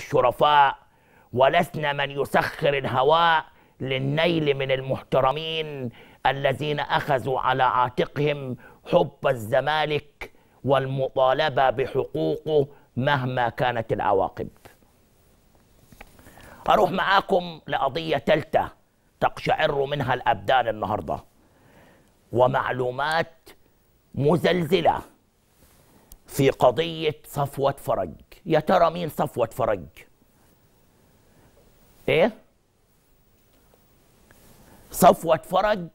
الشرفاء ولسنا من يسخر الهواء للنيل من المحترمين الذين اخذوا على عاتقهم حب الزمالك والمطالبه بحقوقه مهما كانت العواقب. اروح معاكم لقضيه ثالثه تقشعر منها الابدان النهارده ومعلومات مزلزله في قضية صفوة فرج يا ترى مين صفوة فرج ايه صفوة فرج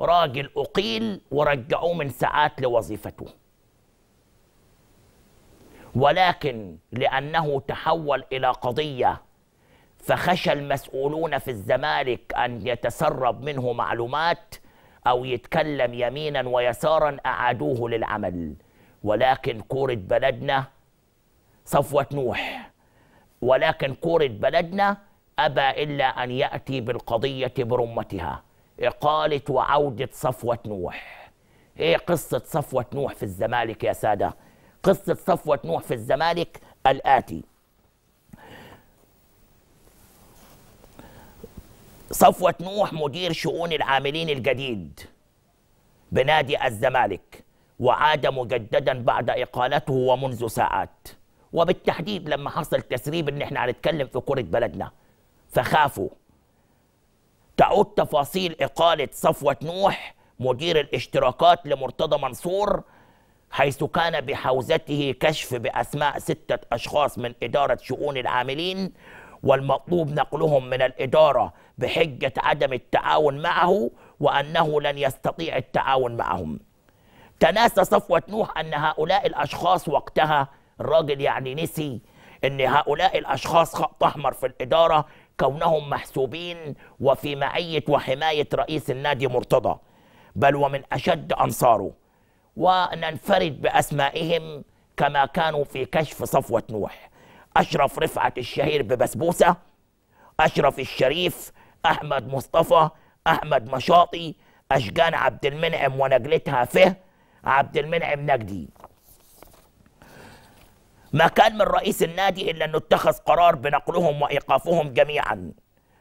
راجل أقيل ورجعوه من ساعات لوظيفته ولكن لأنه تحول إلى قضية فخشى المسؤولون في الزمالك أن يتسرب منه معلومات أو يتكلم يمينا ويسارا أعادوه للعمل ولكن كورة بلدنا صفوة نوح ولكن كورة بلدنا أبى إلا أن يأتي بالقضية برمتها إقالة وعودة صفوة نوح إيه قصة صفوة نوح في الزمالك يا سادة قصة صفوة نوح في الزمالك الآتي صفوة نوح مدير شؤون العاملين الجديد بنادي الزمالك وعاد مجددا بعد اقالته ومنذ ساعات وبالتحديد لما حصل تسريب ان احنا هنتكلم في كره بلدنا فخافوا تعود تفاصيل اقاله صفوه نوح مدير الاشتراكات لمرتضى منصور حيث كان بحوزته كشف باسماء سته اشخاص من اداره شؤون العاملين والمطلوب نقلهم من الاداره بحجه عدم التعاون معه وانه لن يستطيع التعاون معهم تناسى صفوة نوح أن هؤلاء الأشخاص وقتها الراجل يعني نسي أن هؤلاء الأشخاص خط أحمر في الإدارة كونهم محسوبين وفي معية وحماية رئيس النادي مرتضى بل ومن أشد أنصاره وننفرد بأسمائهم كما كانوا في كشف صفوة نوح أشرف رفعت الشهير ببسبوسة أشرف الشريف أحمد مصطفى أحمد مشاطي أشجان عبد المنعم ونجلتها فه عبد المنعم نجدي ما كان من رئيس النادي إلا أنه اتخذ قرار بنقلهم وإيقافهم جميعا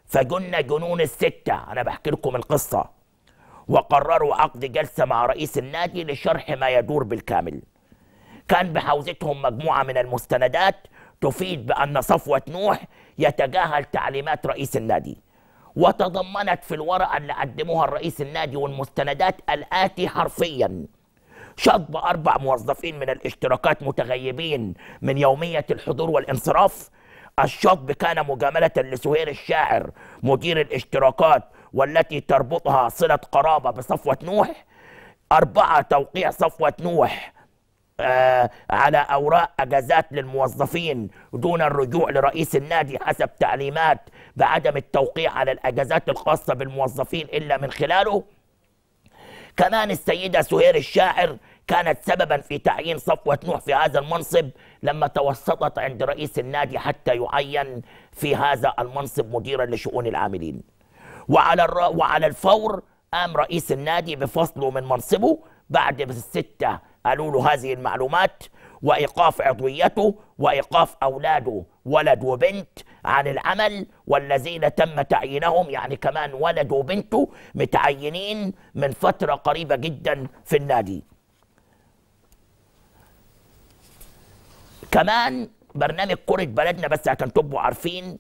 فجن جنون الستة أنا بحكي لكم القصة وقرروا عقد جلسة مع رئيس النادي لشرح ما يدور بالكامل كان بحوزتهم مجموعة من المستندات تفيد بأن صفوة نوح يتجاهل تعليمات رئيس النادي وتضمنت في الورقة اللي قدموها الرئيس النادي والمستندات الآتي حرفياً شطب أربع موظفين من الاشتراكات متغيبين من يومية الحضور والانصراف الشطب كان مجاملة لسهير الشاعر مدير الاشتراكات والتي تربطها صلة قرابة بصفوة نوح أربعة توقيع صفوة نوح آه على أوراق أجازات للموظفين دون الرجوع لرئيس النادي حسب تعليمات بعدم التوقيع على الأجازات الخاصة بالموظفين إلا من خلاله كمان السيدة سهير الشاعر كانت سببا في تعيين صفوة نوح في هذا المنصب لما توسطت عند رئيس النادي حتى يعين في هذا المنصب مديرا لشؤون العاملين وعلى, الر... وعلى الفور قام رئيس النادي بفصله من منصبه بعد الستة قالوا له هذه المعلومات وإيقاف عضويته وإيقاف أولاده ولد وبنت عن العمل والذين تم تعيينهم يعني كمان ولد وبنته متعينين من فترة قريبة جدا في النادي كمان برنامج كرة بلدنا بس عشان تبقوا عارفين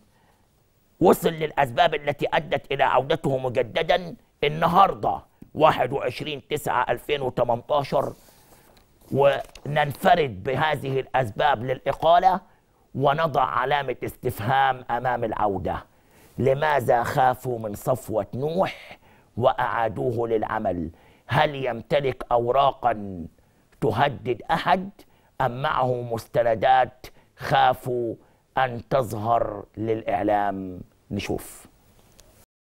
وصل للأسباب التي أدت إلى عودته مجددا النهارده 21 9 2018 وننفرد بهذه الأسباب للإقالة ونضع علامة استفهام أمام العودة لماذا خافوا من صفوة نوح وأعادوه للعمل هل يمتلك أوراقا تهدد أحد أم معه مستندات خافوا أن تظهر للإعلام نشوف